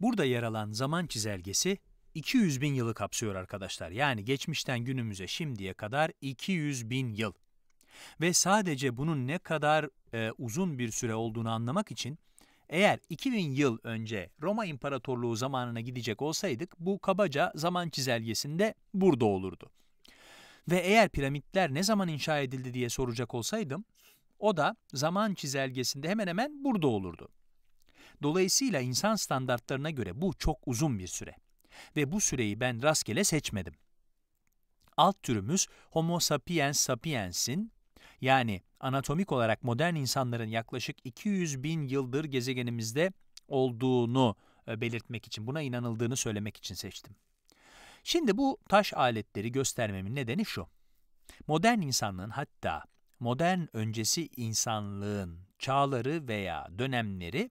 Burada yer alan zaman çizelgesi 200 bin yılı kapsıyor arkadaşlar. Yani geçmişten günümüze şimdiye kadar 200 bin yıl. Ve sadece bunun ne kadar e, uzun bir süre olduğunu anlamak için eğer 2000 yıl önce Roma İmparatorluğu zamanına gidecek olsaydık bu kabaca zaman çizelgesinde burada olurdu. Ve eğer piramitler ne zaman inşa edildi diye soracak olsaydım o da zaman çizelgesinde hemen hemen burada olurdu. Dolayısıyla insan standartlarına göre bu çok uzun bir süre. Ve bu süreyi ben rastgele seçmedim. Alt türümüz Homo sapiens sapiensin yani anatomik olarak modern insanların yaklaşık 200 bin yıldır gezegenimizde olduğunu e, belirtmek için, buna inanıldığını söylemek için seçtim. Şimdi bu taş aletleri göstermemin nedeni şu. Modern insanlığın hatta modern öncesi insanlığın çağları veya dönemleri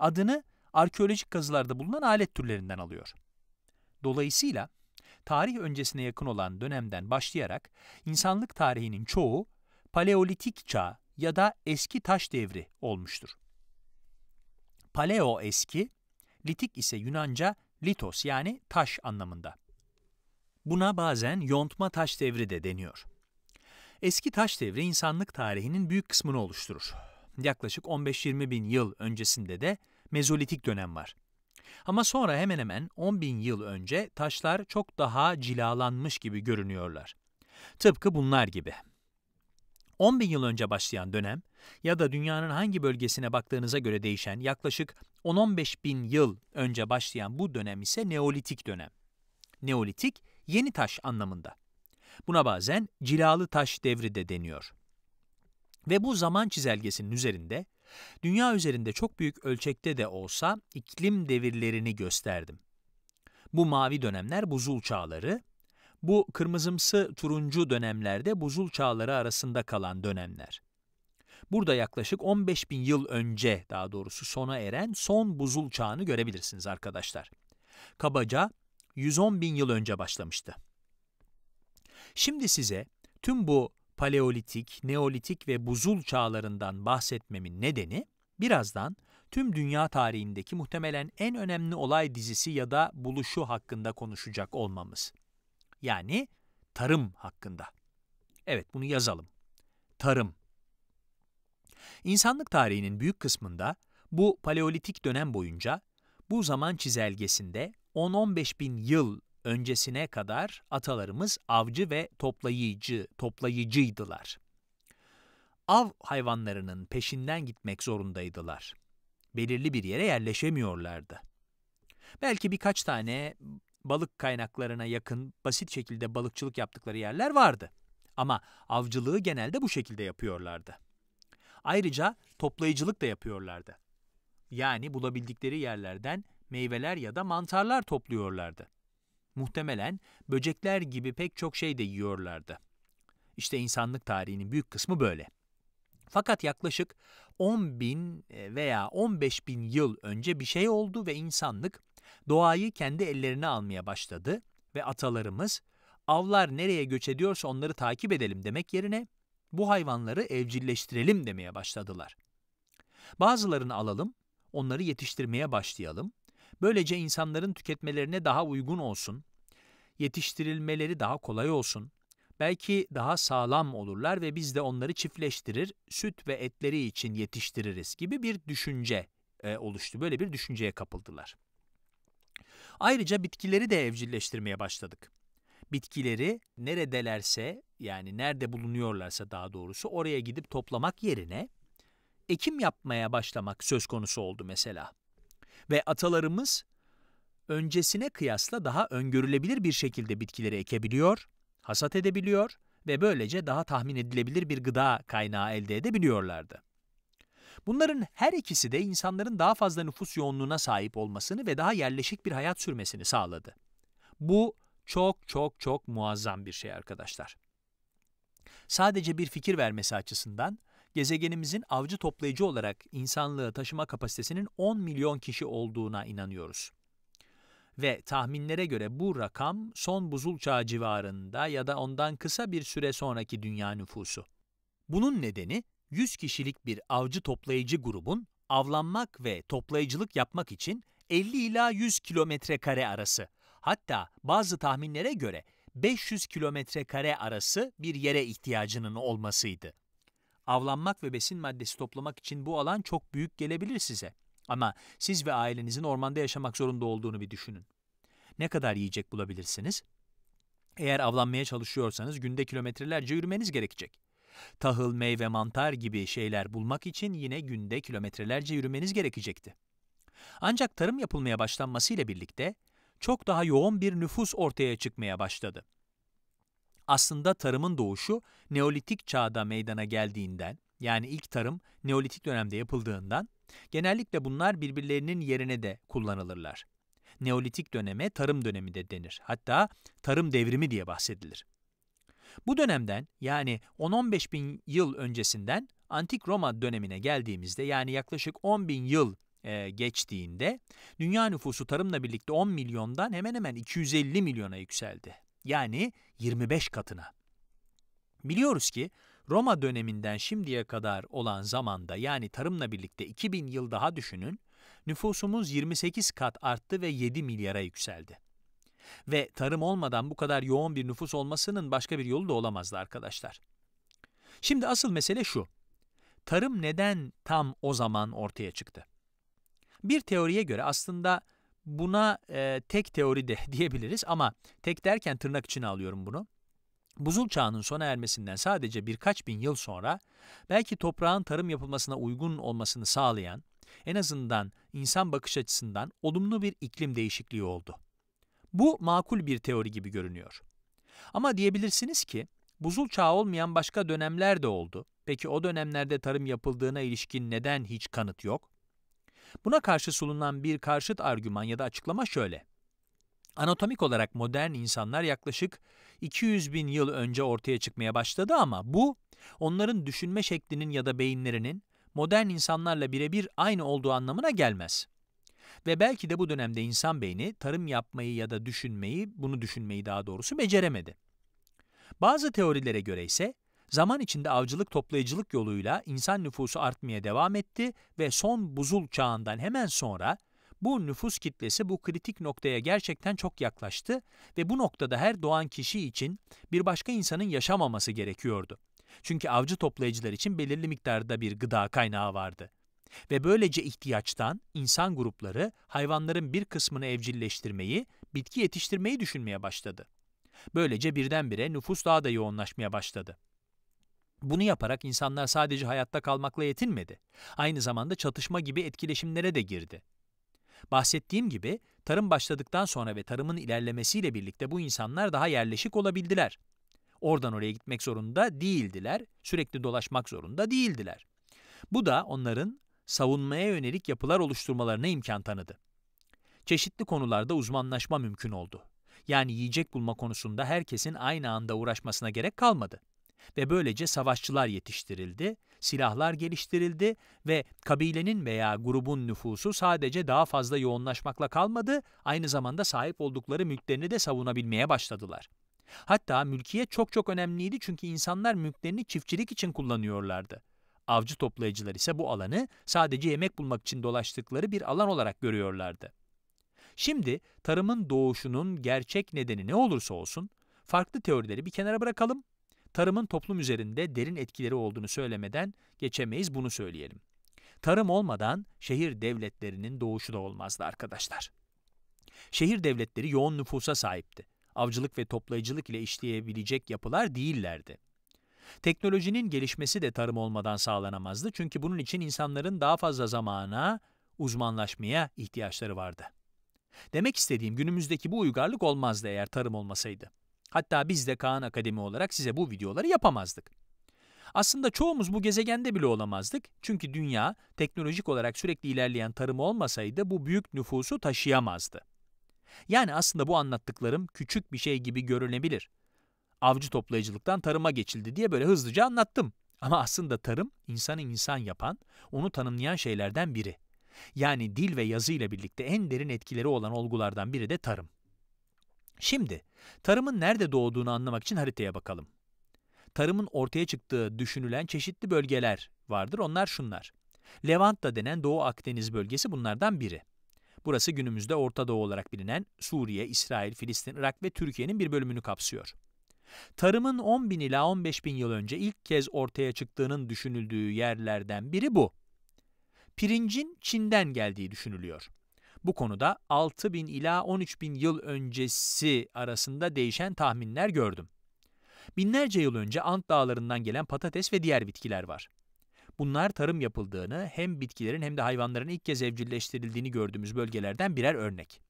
adını arkeolojik kazılarda bulunan alet türlerinden alıyor. Dolayısıyla tarih öncesine yakın olan dönemden başlayarak insanlık tarihinin çoğu paleolitik çağ ya da eski taş devri olmuştur. Paleo eski, litik ise Yunanca litos yani taş anlamında. Buna bazen yontma taş devri de deniyor. Eski taş devri insanlık tarihinin büyük kısmını oluşturur yaklaşık 15-20 bin yıl öncesinde de mezolitik dönem var. Ama sonra hemen hemen 10 bin yıl önce taşlar çok daha cilalanmış gibi görünüyorlar. Tıpkı bunlar gibi. 10 bin yıl önce başlayan dönem ya da dünyanın hangi bölgesine baktığınıza göre değişen yaklaşık 10-15 bin yıl önce başlayan bu dönem ise Neolitik dönem. Neolitik yeni taş anlamında. Buna bazen cilalı taş devri de deniyor. Ve bu zaman çizelgesinin üzerinde, dünya üzerinde çok büyük ölçekte de olsa iklim devirlerini gösterdim. Bu mavi dönemler buzul çağları, bu kırmızımsı turuncu dönemlerde buzul çağları arasında kalan dönemler. Burada yaklaşık 15 bin yıl önce daha doğrusu sona eren son buzul çağını görebilirsiniz arkadaşlar. Kabaca 110 bin yıl önce başlamıştı. Şimdi size tüm bu Paleolitik, Neolitik ve Buzul çağlarından bahsetmemin nedeni birazdan tüm dünya tarihindeki muhtemelen en önemli olay dizisi ya da buluşu hakkında konuşacak olmamız. Yani tarım hakkında. Evet bunu yazalım. Tarım. İnsanlık tarihinin büyük kısmında bu paleolitik dönem boyunca bu zaman çizelgesinde 10-15 bin yıl Öncesine kadar atalarımız avcı ve toplayıcı, toplayıcıydılar. Av hayvanlarının peşinden gitmek zorundaydılar. Belirli bir yere yerleşemiyorlardı. Belki birkaç tane balık kaynaklarına yakın basit şekilde balıkçılık yaptıkları yerler vardı. Ama avcılığı genelde bu şekilde yapıyorlardı. Ayrıca toplayıcılık da yapıyorlardı. Yani bulabildikleri yerlerden meyveler ya da mantarlar topluyorlardı muhtemelen böcekler gibi pek çok şey de yiyorlardı. İşte insanlık tarihinin büyük kısmı böyle. Fakat yaklaşık 10 bin e, veya 15 bin yıl önce bir şey oldu ve insanlık doğayı kendi ellerine almaya başladı ve atalarımız avlar nereye göç ediyorsa onları takip edelim demek yerine bu hayvanları evcilleştirelim demeye başladılar. Bazılarını alalım, onları yetiştirmeye başlayalım. Böylece insanların tüketmelerine daha uygun olsun, yetiştirilmeleri daha kolay olsun. Belki daha sağlam olurlar ve biz de onları çiftleştirir, süt ve etleri için yetiştiririz gibi bir düşünce e, oluştu. Böyle bir düşünceye kapıldılar. Ayrıca bitkileri de evcilleştirmeye başladık. Bitkileri neredelerse yani nerede bulunuyorlarsa daha doğrusu oraya gidip toplamak yerine ekim yapmaya başlamak söz konusu oldu mesela. Ve atalarımız öncesine kıyasla daha öngörülebilir bir şekilde bitkileri ekebiliyor, hasat edebiliyor ve böylece daha tahmin edilebilir bir gıda kaynağı elde edebiliyorlardı. Bunların her ikisi de insanların daha fazla nüfus yoğunluğuna sahip olmasını ve daha yerleşik bir hayat sürmesini sağladı. Bu çok çok çok muazzam bir şey arkadaşlar. Sadece bir fikir vermesi açısından gezegenimizin avcı toplayıcı olarak insanlığı taşıma kapasitesinin 10 milyon kişi olduğuna inanıyoruz ve tahminlere göre bu rakam son buzul çağı civarında ya da ondan kısa bir süre sonraki dünya nüfusu. Bunun nedeni 100 kişilik bir avcı toplayıcı grubun avlanmak ve toplayıcılık yapmak için 50 ila 100 kilometre kare arası, hatta bazı tahminlere göre 500 kilometre kare arası bir yere ihtiyacının olmasıydı. Avlanmak ve besin maddesi toplamak için bu alan çok büyük gelebilir size. Ama siz ve ailenizin ormanda yaşamak zorunda olduğunu bir düşünün. Ne kadar yiyecek bulabilirsiniz? Eğer avlanmaya çalışıyorsanız günde kilometrelerce yürümeniz gerekecek. Tahıl, meyve, mantar gibi şeyler bulmak için yine günde kilometrelerce yürümeniz gerekecekti. Ancak tarım yapılmaya başlanmasıyla birlikte çok daha yoğun bir nüfus ortaya çıkmaya başladı. Aslında tarımın doğuşu Neolitik çağda meydana geldiğinden, yani ilk tarım Neolitik dönemde yapıldığından Genellikle bunlar birbirlerinin yerine de kullanılırlar. Neolitik döneme tarım dönemi de denir. Hatta tarım devrimi diye bahsedilir. Bu dönemden yani 10-15 bin yıl öncesinden Antik Roma dönemine geldiğimizde yani yaklaşık 10 bin yıl e, geçtiğinde dünya nüfusu tarımla birlikte 10 milyondan hemen hemen 250 milyona yükseldi. Yani 25 katına. Biliyoruz ki Roma döneminden şimdiye kadar olan zamanda yani tarımla birlikte 2000 yıl daha düşünün, nüfusumuz 28 kat arttı ve 7 milyara yükseldi. Ve tarım olmadan bu kadar yoğun bir nüfus olmasının başka bir yolu da olamazdı arkadaşlar. Şimdi asıl mesele şu. Tarım neden tam o zaman ortaya çıktı? Bir teoriye göre aslında buna e, tek teori de diyebiliriz ama tek derken tırnak içine alıyorum bunu. Buzul çağının sona ermesinden sadece birkaç bin yıl sonra belki toprağın tarım yapılmasına uygun olmasını sağlayan, en azından insan bakış açısından olumlu bir iklim değişikliği oldu. Bu makul bir teori gibi görünüyor. Ama diyebilirsiniz ki buzul çağı olmayan başka dönemler de oldu. Peki o dönemlerde tarım yapıldığına ilişkin neden hiç kanıt yok? Buna karşı sunulan bir karşıt argüman ya da açıklama şöyle. Anatomik olarak modern insanlar yaklaşık 200 bin yıl önce ortaya çıkmaya başladı ama bu onların düşünme şeklinin ya da beyinlerinin modern insanlarla birebir aynı olduğu anlamına gelmez. Ve belki de bu dönemde insan beyni tarım yapmayı ya da düşünmeyi, bunu düşünmeyi daha doğrusu beceremedi. Bazı teorilere göre ise zaman içinde avcılık toplayıcılık yoluyla insan nüfusu artmaya devam etti ve son buzul çağından hemen sonra bu nüfus kitlesi bu kritik noktaya gerçekten çok yaklaştı ve bu noktada her doğan kişi için bir başka insanın yaşamaması gerekiyordu. Çünkü avcı toplayıcılar için belirli miktarda bir gıda kaynağı vardı. Ve böylece ihtiyaçtan insan grupları hayvanların bir kısmını evcilleştirmeyi, bitki yetiştirmeyi düşünmeye başladı. Böylece birdenbire nüfus daha da yoğunlaşmaya başladı. Bunu yaparak insanlar sadece hayatta kalmakla yetinmedi. Aynı zamanda çatışma gibi etkileşimlere de girdi. Bahsettiğim gibi tarım başladıktan sonra ve tarımın ilerlemesiyle birlikte bu insanlar daha yerleşik olabildiler. Oradan oraya gitmek zorunda değildiler, sürekli dolaşmak zorunda değildiler. Bu da onların savunmaya yönelik yapılar oluşturmalarına imkan tanıdı. Çeşitli konularda uzmanlaşma mümkün oldu. Yani yiyecek bulma konusunda herkesin aynı anda uğraşmasına gerek kalmadı. Ve böylece savaşçılar yetiştirildi silahlar geliştirildi ve kabilenin veya grubun nüfusu sadece daha fazla yoğunlaşmakla kalmadı, aynı zamanda sahip oldukları mülklerini de savunabilmeye başladılar. Hatta mülkiyet çok çok önemliydi çünkü insanlar mülklerini çiftçilik için kullanıyorlardı. Avcı toplayıcılar ise bu alanı sadece yemek bulmak için dolaştıkları bir alan olarak görüyorlardı. Şimdi tarımın doğuşunun gerçek nedeni ne olursa olsun farklı teorileri bir kenara bırakalım tarımın toplum üzerinde derin etkileri olduğunu söylemeden geçemeyiz bunu söyleyelim. Tarım olmadan şehir devletlerinin doğuşu da olmazdı arkadaşlar. Şehir devletleri yoğun nüfusa sahipti. Avcılık ve toplayıcılık ile işleyebilecek yapılar değillerdi. Teknolojinin gelişmesi de tarım olmadan sağlanamazdı çünkü bunun için insanların daha fazla zamana, uzmanlaşmaya ihtiyaçları vardı. Demek istediğim günümüzdeki bu uygarlık olmazdı eğer tarım olmasaydı. Hatta biz de Kaan Akademi olarak size bu videoları yapamazdık. Aslında çoğumuz bu gezegende bile olamazdık. Çünkü dünya teknolojik olarak sürekli ilerleyen tarım olmasaydı bu büyük nüfusu taşıyamazdı. Yani aslında bu anlattıklarım küçük bir şey gibi görünebilir. Avcı toplayıcılıktan tarıma geçildi diye böyle hızlıca anlattım. Ama aslında tarım insanı insan yapan, onu tanımlayan şeylerden biri. Yani dil ve yazı ile birlikte en derin etkileri olan olgulardan biri de tarım. Şimdi tarımın nerede doğduğunu anlamak için haritaya bakalım. Tarımın ortaya çıktığı düşünülen çeşitli bölgeler vardır. Onlar şunlar. Levant denen Doğu Akdeniz bölgesi bunlardan biri. Burası günümüzde Orta Doğu olarak bilinen Suriye, İsrail, Filistin, Irak ve Türkiye'nin bir bölümünü kapsıyor. Tarımın 10.000 ila 15.000 yıl önce ilk kez ortaya çıktığının düşünüldüğü yerlerden biri bu. Pirincin Çin'den geldiği düşünülüyor. Bu konuda 6000 ila 13000 yıl öncesi arasında değişen tahminler gördüm. Binlerce yıl önce Ant dağlarından gelen patates ve diğer bitkiler var. Bunlar tarım yapıldığını, hem bitkilerin hem de hayvanların ilk kez evcilleştirildiğini gördüğümüz bölgelerden birer örnek.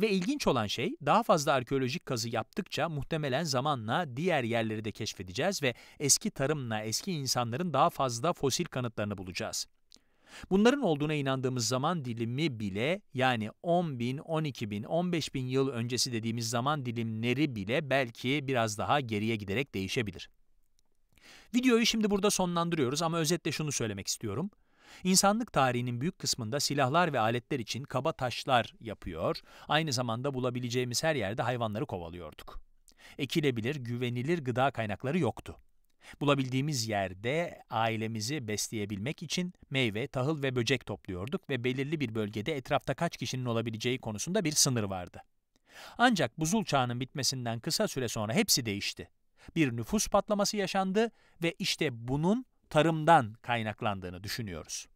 Ve ilginç olan şey, daha fazla arkeolojik kazı yaptıkça muhtemelen zamanla diğer yerleri de keşfedeceğiz ve eski tarımla eski insanların daha fazla fosil kanıtlarını bulacağız. Bunların olduğuna inandığımız zaman dilimi bile yani 10 bin, 12 bin, 15 bin yıl öncesi dediğimiz zaman dilimleri bile belki biraz daha geriye giderek değişebilir. Videoyu şimdi burada sonlandırıyoruz ama özetle şunu söylemek istiyorum. İnsanlık tarihinin büyük kısmında silahlar ve aletler için kaba taşlar yapıyor, aynı zamanda bulabileceğimiz her yerde hayvanları kovalıyorduk. Ekilebilir, güvenilir gıda kaynakları yoktu. Bulabildiğimiz yerde ailemizi besleyebilmek için meyve, tahıl ve böcek topluyorduk ve belirli bir bölgede etrafta kaç kişinin olabileceği konusunda bir sınır vardı. Ancak buzul çağının bitmesinden kısa süre sonra hepsi değişti. Bir nüfus patlaması yaşandı ve işte bunun tarımdan kaynaklandığını düşünüyoruz.